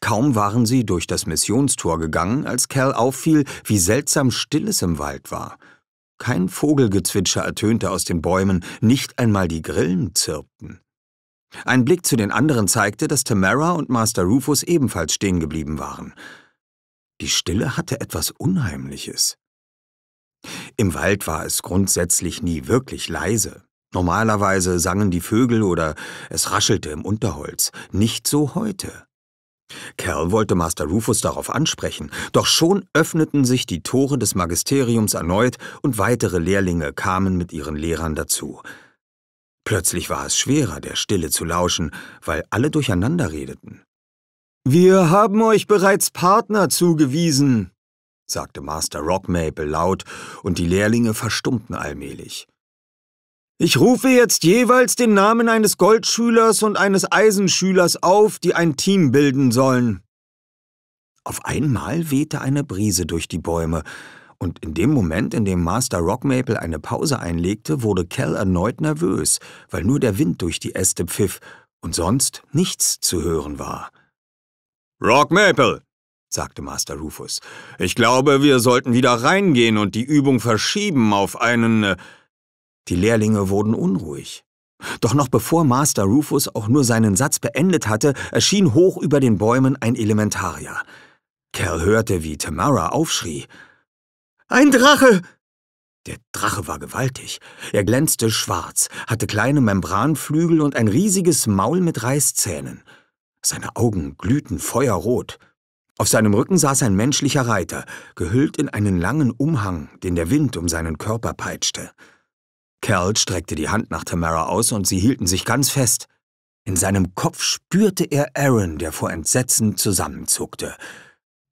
Kaum waren sie durch das Missionstor gegangen, als Cal auffiel, wie seltsam still es im Wald war. Kein Vogelgezwitscher ertönte aus den Bäumen, nicht einmal die Grillen zirpten. Ein Blick zu den anderen zeigte, dass Tamara und Master Rufus ebenfalls stehen geblieben waren. Die Stille hatte etwas Unheimliches. Im Wald war es grundsätzlich nie wirklich leise. Normalerweise sangen die Vögel oder es raschelte im Unterholz. Nicht so heute. Kerl wollte Master Rufus darauf ansprechen, doch schon öffneten sich die Tore des Magisteriums erneut und weitere Lehrlinge kamen mit ihren Lehrern dazu. Plötzlich war es schwerer, der Stille zu lauschen, weil alle durcheinander redeten. »Wir haben euch bereits Partner zugewiesen«, sagte Master Rockmaple laut, und die Lehrlinge verstummten allmählich. Ich rufe jetzt jeweils den Namen eines Goldschülers und eines Eisenschülers auf, die ein Team bilden sollen. Auf einmal wehte eine Brise durch die Bäume, und in dem Moment, in dem Master Rockmaple eine Pause einlegte, wurde Cal erneut nervös, weil nur der Wind durch die Äste pfiff und sonst nichts zu hören war. Rockmaple, sagte Master Rufus, ich glaube, wir sollten wieder reingehen und die Übung verschieben auf einen. Äh, die Lehrlinge wurden unruhig. Doch noch bevor Master Rufus auch nur seinen Satz beendet hatte, erschien hoch über den Bäumen ein Elementarier. Kerl hörte, wie Tamara aufschrie. Ein Drache! Der Drache war gewaltig. Er glänzte schwarz, hatte kleine Membranflügel und ein riesiges Maul mit Reißzähnen. Seine Augen glühten feuerrot. Auf seinem Rücken saß ein menschlicher Reiter, gehüllt in einen langen Umhang, den der Wind um seinen Körper peitschte. Cal streckte die Hand nach Tamara aus und sie hielten sich ganz fest. In seinem Kopf spürte er Aaron, der vor Entsetzen zusammenzuckte.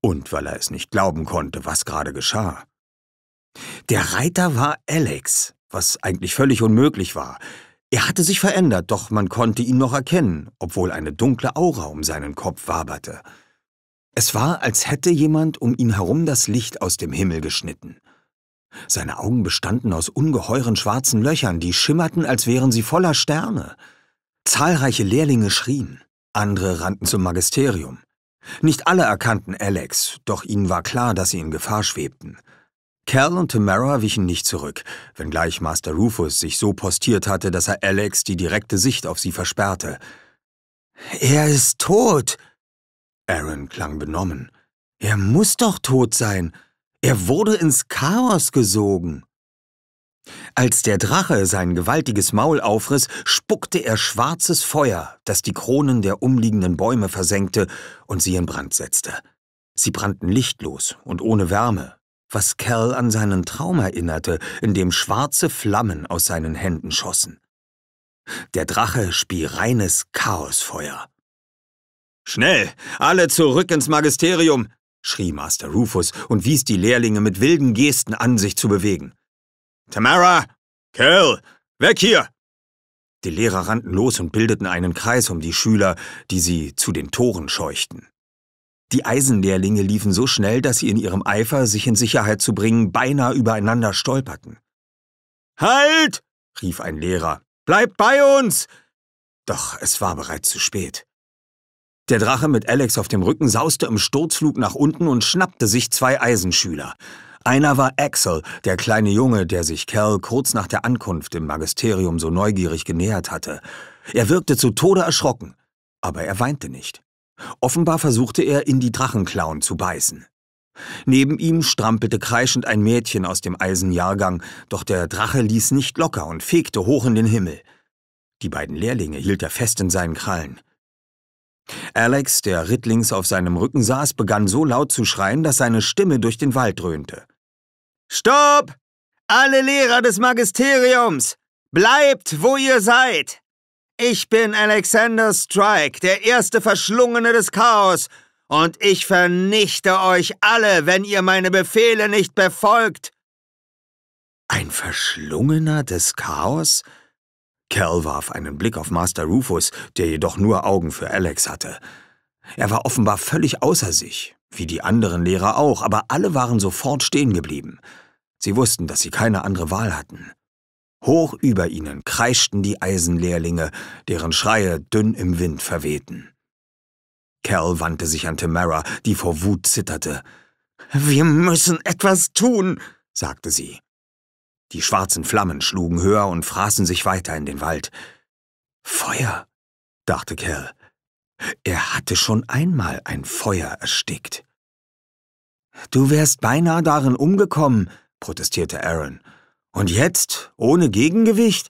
Und weil er es nicht glauben konnte, was gerade geschah. Der Reiter war Alex, was eigentlich völlig unmöglich war. Er hatte sich verändert, doch man konnte ihn noch erkennen, obwohl eine dunkle Aura um seinen Kopf waberte. Es war, als hätte jemand um ihn herum das Licht aus dem Himmel geschnitten. Seine Augen bestanden aus ungeheuren schwarzen Löchern, die schimmerten, als wären sie voller Sterne. Zahlreiche Lehrlinge schrien, andere rannten zum Magisterium. Nicht alle erkannten Alex, doch ihnen war klar, dass sie in Gefahr schwebten. Cal und Tamara wichen nicht zurück, wenngleich Master Rufus sich so postiert hatte, dass er Alex die direkte Sicht auf sie versperrte. Er ist tot! Aaron klang benommen. Er muss doch tot sein! Er wurde ins Chaos gesogen. Als der Drache sein gewaltiges Maul aufriss, spuckte er schwarzes Feuer, das die Kronen der umliegenden Bäume versenkte und sie in Brand setzte. Sie brannten lichtlos und ohne Wärme, was Cal an seinen Traum erinnerte, in dem schwarze Flammen aus seinen Händen schossen. Der Drache spie reines Chaosfeuer. Schnell, alle zurück ins Magisterium, schrie Master Rufus und wies die Lehrlinge mit wilden Gesten an, sich zu bewegen. Tamara! Cal! Weg hier! Die Lehrer rannten los und bildeten einen Kreis um die Schüler, die sie zu den Toren scheuchten. Die Eisenlehrlinge liefen so schnell, dass sie in ihrem Eifer, sich in Sicherheit zu bringen, beinahe übereinander stolperten. Halt! rief ein Lehrer. Bleibt bei uns! Doch es war bereits zu spät. Der Drache mit Alex auf dem Rücken sauste im Sturzflug nach unten und schnappte sich zwei Eisenschüler. Einer war Axel, der kleine Junge, der sich Cal kurz nach der Ankunft im Magisterium so neugierig genähert hatte. Er wirkte zu Tode erschrocken, aber er weinte nicht. Offenbar versuchte er, in die Drachenklauen zu beißen. Neben ihm strampelte kreischend ein Mädchen aus dem Eisenjahrgang, doch der Drache ließ nicht locker und fegte hoch in den Himmel. Die beiden Lehrlinge hielt er fest in seinen Krallen. Alex, der rittlings auf seinem Rücken saß, begann so laut zu schreien, dass seine Stimme durch den Wald dröhnte. Stopp! Alle Lehrer des Magisteriums! Bleibt, wo ihr seid! Ich bin Alexander Strike, der erste Verschlungene des Chaos, und ich vernichte euch alle, wenn ihr meine Befehle nicht befolgt! Ein Verschlungener des Chaos? Cal warf einen Blick auf Master Rufus, der jedoch nur Augen für Alex hatte. Er war offenbar völlig außer sich, wie die anderen Lehrer auch, aber alle waren sofort stehen geblieben. Sie wussten, dass sie keine andere Wahl hatten. Hoch über ihnen kreischten die Eisenlehrlinge, deren Schreie dünn im Wind verwehten. Cal wandte sich an Tamara, die vor Wut zitterte. »Wir müssen etwas tun«, sagte sie. Die schwarzen Flammen schlugen höher und fraßen sich weiter in den Wald. Feuer, dachte Kell. Er hatte schon einmal ein Feuer erstickt. Du wärst beinahe darin umgekommen, protestierte Aaron. Und jetzt, ohne Gegengewicht?